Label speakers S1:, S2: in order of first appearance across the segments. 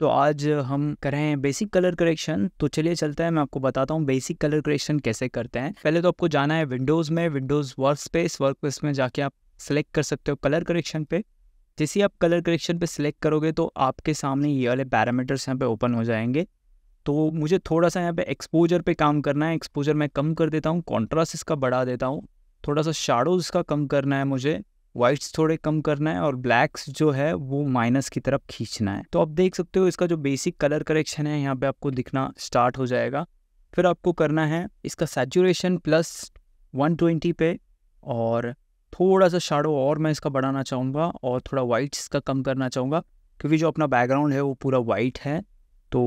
S1: तो आज हम कर रहे हैं बेसिक कलर करेक्शन तो चलिए चलते हैं मैं आपको बताता हूँ बेसिक कलर करेक्शन कैसे करते हैं पहले तो आपको जाना है विंडोज़ में windows work space work space में जाके आप सेलेक्ट कर सकते हो कलर करेक्शन पे जैसे आप कलर करेक्शन पे सिलेक्ट करोगे तो आपके सामने ये वाले पैरामीटर्स यहाँ पे ओपन हो जाएंगे तो मुझे थोड़ा सा यहाँ पे एक्सपोजर पे काम करना है एक्सपोजर मैं कम कर देता हूँ कॉन्ट्रास्ट इसका बढ़ा देता हूँ थोड़ा सा शाडोज इसका कम करना है मुझे वाइट्स थोड़े कम करना है और ब्लैक्स जो है वो माइनस की तरफ खींचना है तो आप देख सकते हो इसका जो बेसिक कलर करेक्शन है यहाँ पे आपको दिखना स्टार्ट हो जाएगा फिर आपको करना है इसका सैचुरेशन प्लस 120 पे और थोड़ा सा शाडो और मैं इसका बढ़ाना चाहूँगा और थोड़ा वाइट इसका कम करना चाहूँगा क्योंकि जो अपना बैकग्राउंड है वो पूरा वाइट है तो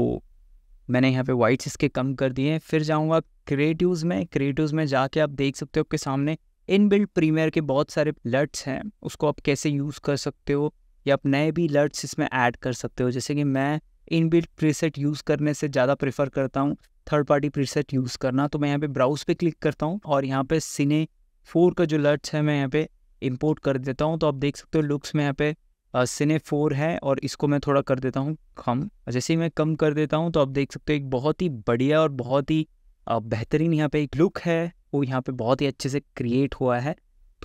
S1: मैंने यहाँ पे वाइट्स इसके कम कर दिए हैं फिर जाऊँगा क्रिएटिव्स में क्रिएटिव्स में जाके आप देख सकते हो आपके सामने इनबिल्ट प्रीमियर के बहुत सारे लर्ट्स हैं उसको आप कैसे यूज़ कर सकते हो या आप नए भी लर्ट्स इसमें ऐड कर सकते हो जैसे कि मैं इनबिल्ट प्रीसेट यूज़ करने से ज़्यादा प्रेफर करता हूँ थर्ड पार्टी प्रीसेट यूज़ करना तो मैं यहाँ पे ब्राउज पे क्लिक करता हूँ और यहाँ पे सिने फोर का जो लर्ट्स है मैं यहाँ पे इंपोर्ट कर देता हूँ तो आप देख सकते हो लुक्स में यहाँ पे सिने फोर है और इसको मैं थोड़ा कर देता हूँ कम जैसे ही मैं कम कर देता हूँ तो आप देख सकते हो एक बहुत ही बढ़िया और बहुत ही बेहतरीन यहाँ पे एक लुक है वो यहाँ पे बहुत ही अच्छे से क्रिएट हुआ है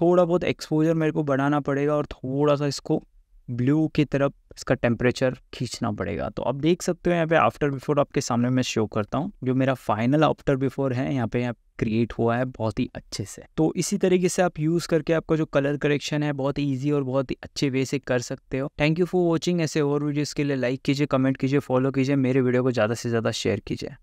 S1: थोड़ा बहुत एक्सपोजर मेरे को बढ़ाना पड़ेगा और थोड़ा सा इसको ब्लू की तरफ इसका टेम्परेचर खींचना पड़ेगा तो आप देख सकते हो यहाँ पे आफ्टर बिफोर आपके सामने मैं शो करता हूँ जो मेरा फाइनल आफ्टर बिफोर है यहाँ पे यहाँ क्रिएट हुआ है बहुत ही अच्छे से तो इसी तरीके से आप यूज़ करके आपका जो कलर करेक्शन है बहुत ही ईजी और बहुत ही अच्छे वे से कर सकते हो थैंक यू फॉर वॉचिंग ऐसे और वीडियोज़ के लिए लाइक कीजिए कमेंट कीजिए फॉलो कीजिए मेरे वीडियो को ज़्यादा से ज़्यादा शेयर कीजिए